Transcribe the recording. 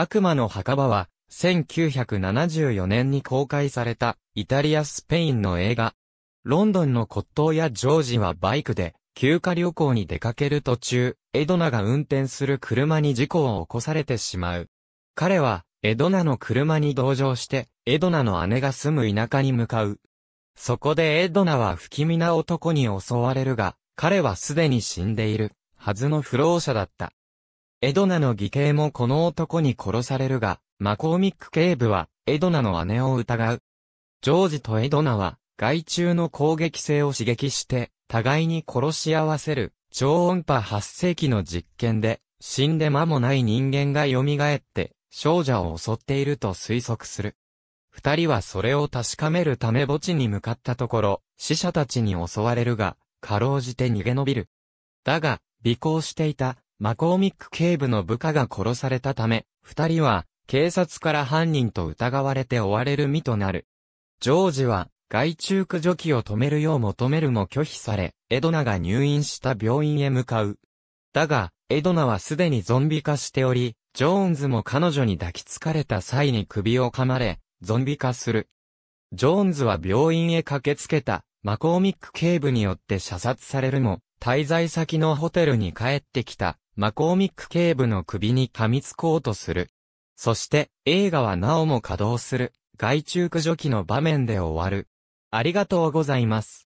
悪魔の墓場は、1974年に公開された、イタリア・スペインの映画。ロンドンの骨董やジョージはバイクで、休暇旅行に出かける途中、エドナが運転する車に事故を起こされてしまう。彼は、エドナの車に同乗して、エドナの姉が住む田舎に向かう。そこでエドナは不気味な男に襲われるが、彼はすでに死んでいる、はずの不老者だった。エドナの義兄もこの男に殺されるが、マコーミック警部は、エドナの姉を疑う。ジョージとエドナは、害虫の攻撃性を刺激して、互いに殺し合わせる、超音波8世紀の実験で、死んで間もない人間が蘇って、少女を襲っていると推測する。二人はそれを確かめるため墓地に向かったところ、死者たちに襲われるが、かろうじて逃げ延びる。だが、尾行していたマコーミック警部の部下が殺されたため、二人は警察から犯人と疑われて追われる身となる。ジョージは外中駆除機を止めるよう求めるも拒否され、エドナが入院した病院へ向かう。だが、エドナはすでにゾンビ化しており、ジョーンズも彼女に抱きつかれた際に首を噛まれ、ゾンビ化する。ジョーンズは病院へ駆けつけた、マコーミック警部によって射殺されるも、滞在先のホテルに帰ってきた、マコーミック警部の首に噛みつこうとする。そして映画はなおも稼働する、外中駆除機の場面で終わる。ありがとうございます。